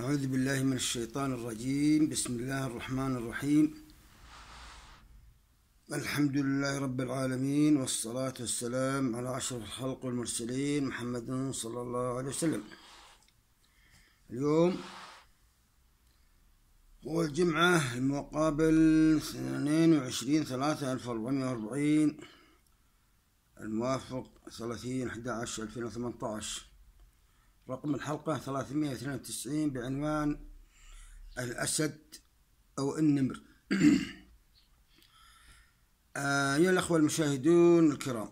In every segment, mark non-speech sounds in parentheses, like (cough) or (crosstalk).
أعوذ بالله من الشيطان الرجيم بسم الله الرحمن الرحيم الحمد لله رب العالمين والصلاة والسلام على أشرف الخلق والمرسلين محمد صلى الله عليه وسلم اليوم هو الجمعة المقابل 22 3 1440 الموافق 30 11 2018 رقم الحلقة 392 بعنوان الأسد أو النمر (clears throat) آه، أيها الأخوة المشاهدون الكرام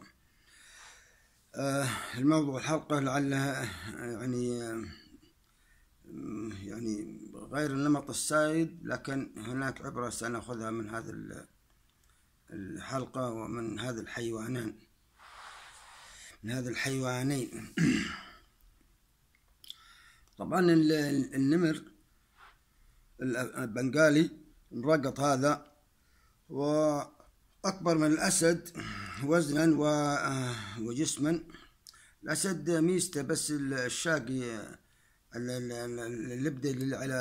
آه، الموضوع الحلقة لعلها آه، يعني يعني غير النمط السائد لكن هناك عبرة سنأخذها من هذا الحلقة ومن هذا الحيوانين من هذا الحيوانين (clears throat) طبعا النمر البنغالي مرقط هذا وأكبر من الأسد وزنا آه، وجسما الأسد ميزته بس الشاقي اللي يبدأ على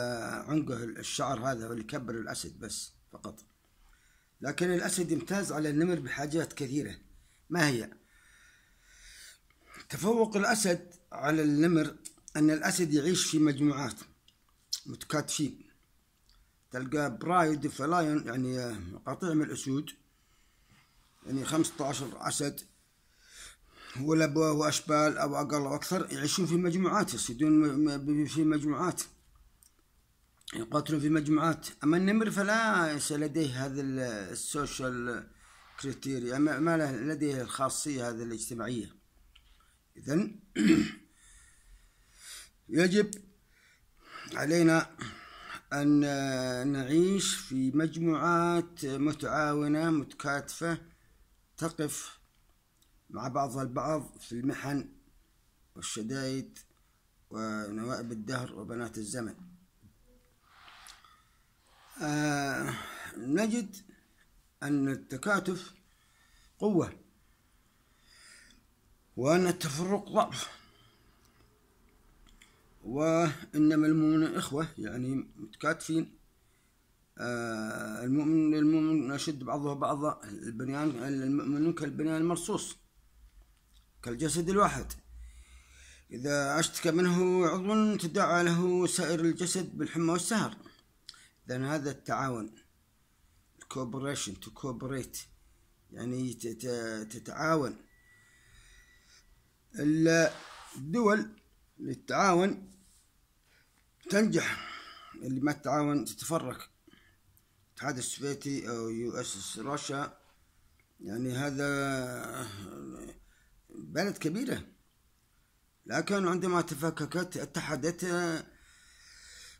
عنقه الشعر هذا اللي يكبر الأسد بس فقط لكن الأسد يمتاز على النمر بحاجات كثيرة ما هي تفوق الأسد على النمر أن الأسد يعيش في مجموعات متكاتفين تلقى برايد فلاين يعني قطيع من الأسود يعني عشر أسد ولا وأشبال أو أقل أو أكثر يعيشون في مجموعات يصيدون في مجموعات يقاتلون في مجموعات أما النمر فلا لديه هذا السوشيال كريتيريا ما له لديه الخاصية هذه الاجتماعية إذا يجب علينا أن نعيش في مجموعات متعاونة متكاتفة تقف مع بعضها البعض في المحن والشدائد ونوائب الدهر وبنات الزمن آه نجد أن التكاتف قوة وأن التفرق ضعف وإنما المؤمنون إخوة يعني متكاتفين آه، المؤمن المؤمن للمؤمن أشد بعضه بعضا البنيان المؤمنون كالبنيان المرصوص كالجسد الواحد إذا اشتكى منه عضو تدعى له سائر الجسد بالحمى والسهر إذا هذا التعاون الكوبريشن تو كوبريت يعني تتعاون الدول للتعاون تنجح اللي ما تتعاون تتفرق الاتحاد السوفيتي او يو اس روسيا يعني هذا بلد كبيرة لكن عندما تفككت اتحدت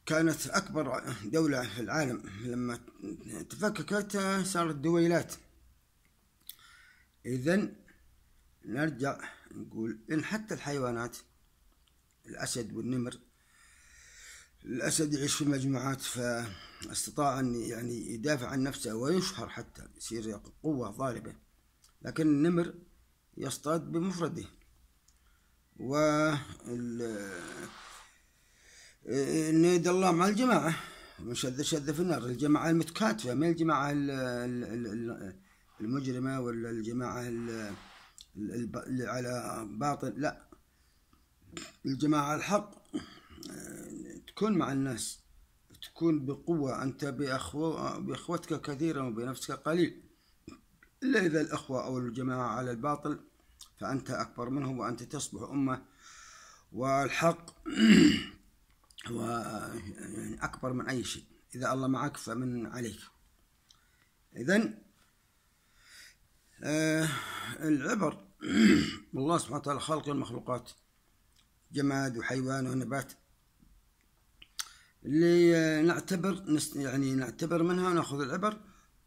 كانت أكبر دولة في العالم لما تفككت صارت دويلات إذا نرجع نقول إن حتى الحيوانات الأسد والنمر الأسد يعيش في مجموعات فاستطاع أن يعني يدافع عن نفسه ويشهر حتى يصير قوة ضاربة لكن النمر يصطاد بمفرده و نيد الله مع الجماعة من شذ شذ في النار الجماعة المتكاتفة من الجماعة المجرمة ولا الجماعة اللي على باطل لا الجماعة الحق آه، تكون مع الناس تكون بقوة أنت بأخو... بإخوتك كثيرا وبنفسك قليل إلا إذا الأخوة أو الجماعة على الباطل فأنت أكبر منهم وأنت تصبح أمة والحق هو (clears throat) يعني أكبر من أي شيء إذا الله معك فمن عليك إذا آه العبر (clears throat) والله سبحانه وتعالى خلق المخلوقات جماد وحيوان ونبات اللي نعتبر يعني نعتبر منها وناخذ العبر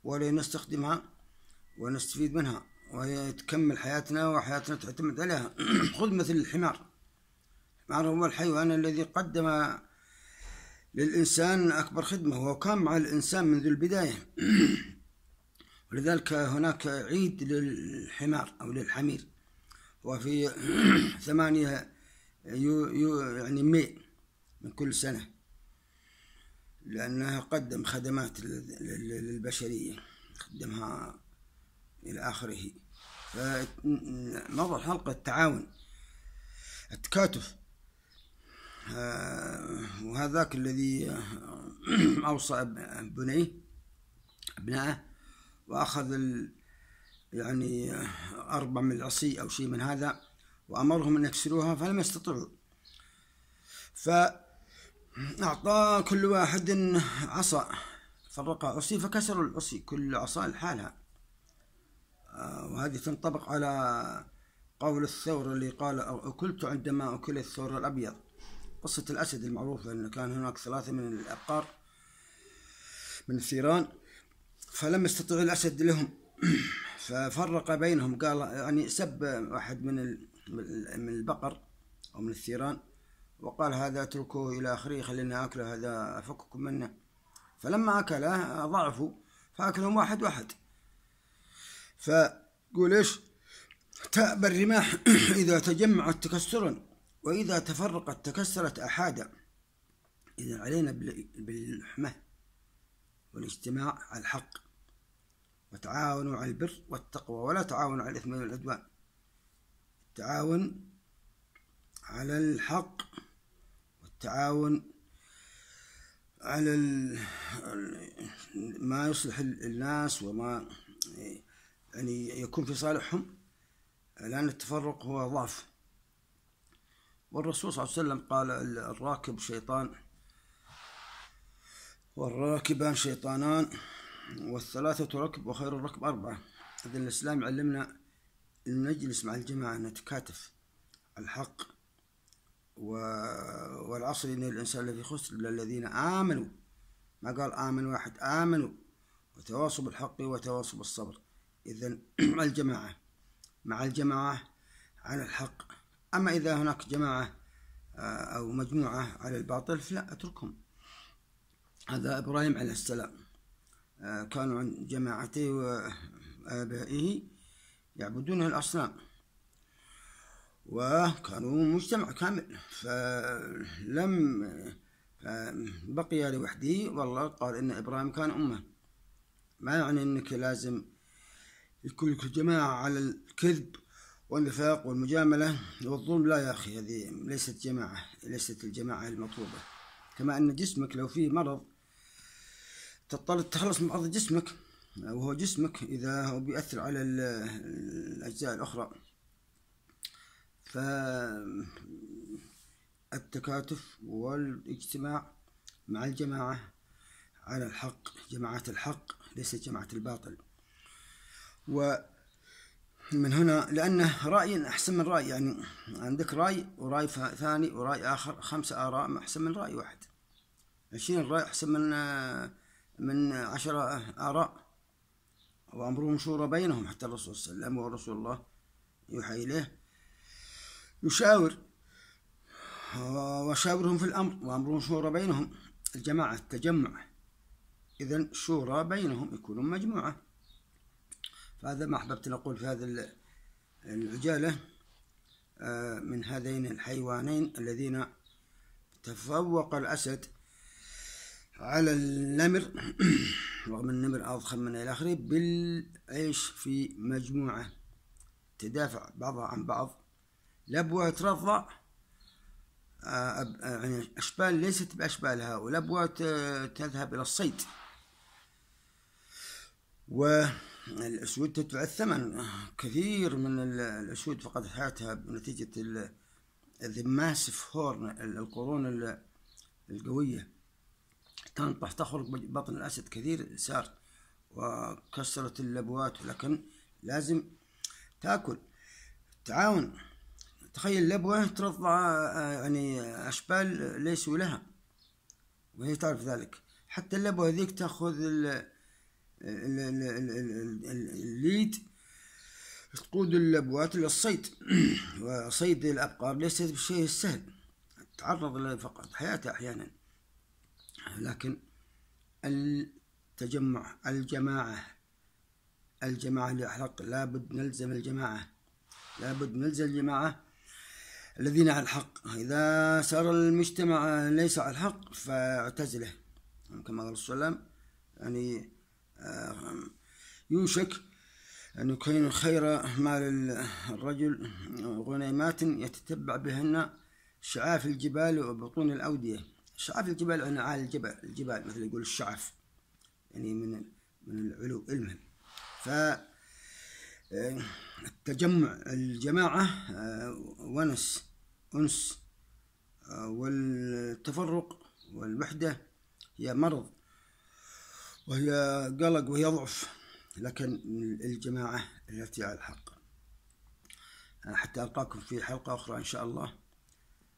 ولنستخدمها ونستفيد منها وهي تكمل حياتنا وحياتنا تعتمد عليها (clears throat) خذ مثل الحمار الحمار هو الحيوان الذي قدم للإنسان أكبر خدمة هو كان مع الإنسان منذ البداية (clears throat) ولذلك هناك عيد للحمار أو للحمير وفي (clears throat) ثمانية يو يو يعني مي من كل سنة لأنه قدم خدمات للبشرية قدمها إلى آخره فمضى حلقة التعاون التكاتف آه، وهذاك الذي (clears throat) أوصى بنيه أبنائه وأخذ يعني أربع من العصي أو شيء من هذا وأمرهم أن يكسروها فلم يستطيعوا فأعطى كل واحد عصا فرق عصي فكسروا العصي كل عصا لحالها آه، وهذه تنطبق على قول الثور اللي قال أكلت عندما أكل الثور الأبيض قصة الأسد المعروفة أنه كان هناك ثلاثة من الأبقار من الثيران فلم يستطيع الأسد لهم (clears throat) ففرق بينهم قال يعني سب واحد من من البقر أو من الثيران وقال هذا اتركوه إلى آخره خلينا أكله هذا أفككم منه فلما أكله ضعفوا فأكلهم واحد واحد فقول إيش تأبى الرماح (coughs) إذا تجمعت تكسرا وإذا تفرقت تكسرت أحادا إذا علينا بالحمة والاجتماع على الحق وتعاونوا على البر والتقوى ولا تعاونوا على الإثم والعدوان التعاون على الحق والتعاون على ما يصلح الناس وما يعني يكون في صالحهم لأن التفرق هو ضعف والرسول صلى الله عليه وسلم قال الراكب شيطان والراكبان شيطانان والثلاثة ركب وخير الركب أربعة إذن الإسلام علمنا إنه نجلس مع الجماعة نتكاتف الحق والعصر إن الإنسان الذي خسر إلا الذين آمنوا ما قال آمن واحد آمنوا وتواصوا بالحق وتواصوا بالصبر إذا (clears throat) الجماعة مع الجماعة على الحق أما إذا هناك جماعة آه، أو مجموعة على الباطل فلا أتركهم هذا إبراهيم عليه السلام آه، كانوا عند جماعته وآبائه آه، يعبدون الأصنام وكانوا مجتمع كامل فلم بقي لوحده والله قال إن إبراهيم كان أمة ما يعني أنك لازم يكون لك جماعة على الكذب والنفاق والمجاملة والظلم لا يا أخي هذه ليست جماعة ليست الجماعة المطلوبة كما أن جسمك لو فيه مرض تضطر تتخلص من بعض جسمك وهو جسمك إذا هو بيأثر على الأجزاء الأخرى فالتكاتف والاجتماع مع الجماعة على الحق جماعة الحق ليست جماعة الباطل ومن هنا لأنه رأي أحسن من رأي يعني عندك رأي ورأي ثاني ورأي آخر خمسة آراء أحسن من رأي واحد عشرين رأي أحسن من آه، من عشرة آراء وأمرهم شورى بينهم حتى الرسول صلى الله عليه وسلم ورسول الله يوحى إليه يشاور وشاورهم في الأمر وأمرهم شورى بينهم الجماعة التجمع إذا شورى بينهم يكونون مجموعة فهذا ما أحببت أن أقول في هذا العجالة آه، من هذين الحيوانين الذين تفوق الأسد على النمر (clears throat) رغم النمر أضخم من إلى آخره بالعيش في مجموعة تدافع بعضها عن بعض لابوا رضع آه، آه، يعني أشبال ليست بأشبالها ولابوا آه، تذهب إلى الصيد والأسود تدفع الثمن كثير من الأسود فقد حياتها بنتيجة الذماسف هورن القرون القوية تنطح تخرج بطن الأسد كثير صار وكسرت اللبوات لكن لازم تاكل تعاون تخيل لبوة ترضع آه، يعني أشبال ليسوا لها وهي تعرف ذلك حتى اللبوة هذيك تأخذ الليد تقود اللبوات للصيد (clears throat) وصيد الأبقار ليس بشيء سهل تعرض فقط حياته أحيانا لكن التجمع الجماعة الجماعة الأحق لابد نلزم الجماعة لابد نلزم الجماعة الذين على الحق إذا صار المجتمع ليس على الحق فاعتزله كما قال السلام يعني آه، يوشك أن يكون خير مال الرجل غنيمات يتتبع بهن شعاف الجبال وبطون الأودية شعاف الجبال على الجبل الجبال مثل يقول الشعف يعني من من العلو المهم ف آه، التجمع الجماعة آه، ونس أنس آه، والتفرق والوحدة هي مرض وهي قلق وهي ضعف لكن الجماعة التي على الحق حتى ألقاكم في حلقة أخرى إن شاء الله